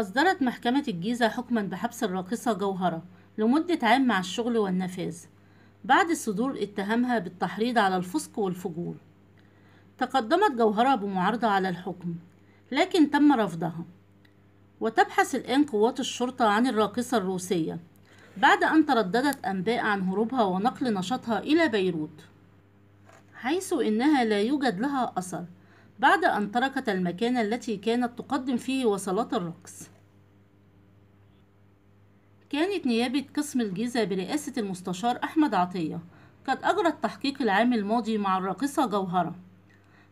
أصدرت محكمة الجيزة حكما بحبس الراقصة جوهرة لمدة عام مع الشغل والنفاذ بعد صدور اتهامها بالتحريض على الفسق والفجور تقدمت جوهرة بمعارضة على الحكم لكن تم رفضها وتبحث الآن قوات الشرطة عن الراقصة الروسية بعد أن ترددت أنباء عن هروبها ونقل نشاطها إلى بيروت حيث إنها لا يوجد لها أثر بعد أن تركت المكان التي كانت تقدم فيه وصلات الرقص كانت نيابة قسم الجيزة برئاسة المستشار أحمد عطية قد أجرى التحقيق العام الماضي مع الراقصة جوهرة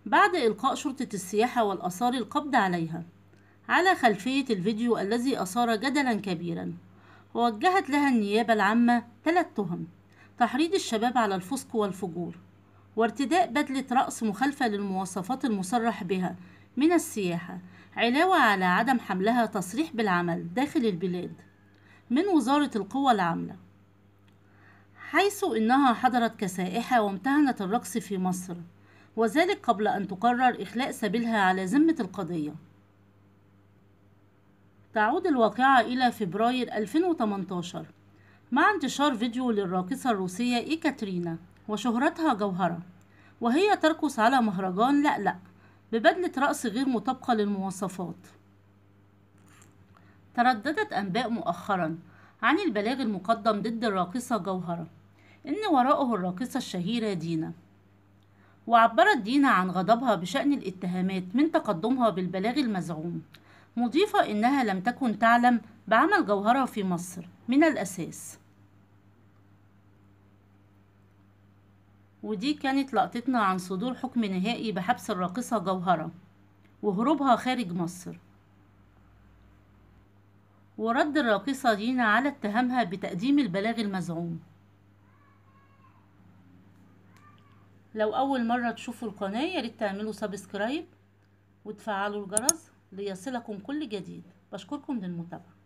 بعد إلقاء شرطة السياحة والآثار القبض عليها على خلفية الفيديو الذي أثار جدلا كبيرا ووجهت لها النيابة العامة ثلاث تهم تحريض الشباب على الفسق والفجور وارتداء بدلة رأس مخالفة للمواصفات المصرح بها من السياحة علاوة على عدم حملها تصريح بالعمل داخل البلاد من وزارة القوى العاملة حيث إنها حضرت كسائحة وامتهنت الرقص في مصر وذلك قبل أن تقرر إخلاء سبيلها على ذمة القضية تعود الواقعة إلى فبراير 2018 مع انتشار فيديو للراقصة الروسية إيكاترينا وشهرتها جوهرة وهي ترقص على مهرجان لأ لأ ببدلة رقص غير مطابقة للمواصفات ترددت أنباء مؤخرا عن البلاغ المقدم ضد الراقصة جوهرة إن وراءه الراقصة الشهيرة دينا وعبرت دينا عن غضبها بشأن الاتهامات من تقدمها بالبلاغ المزعوم مضيفة إنها لم تكن تعلم بعمل جوهرة في مصر من الأساس ودي كانت لقطتنا عن صدور حكم نهائي بحبس الراقصة جوهرة وهروبها خارج مصر ورد الراقصة دينا على اتهامها بتقديم البلاغ المزعوم لو أول مرة تشوفوا القناة ياريت تعملوا سبسكرايب وتفعلوا الجرس ليصلكم كل جديد بشكركم للمتابعة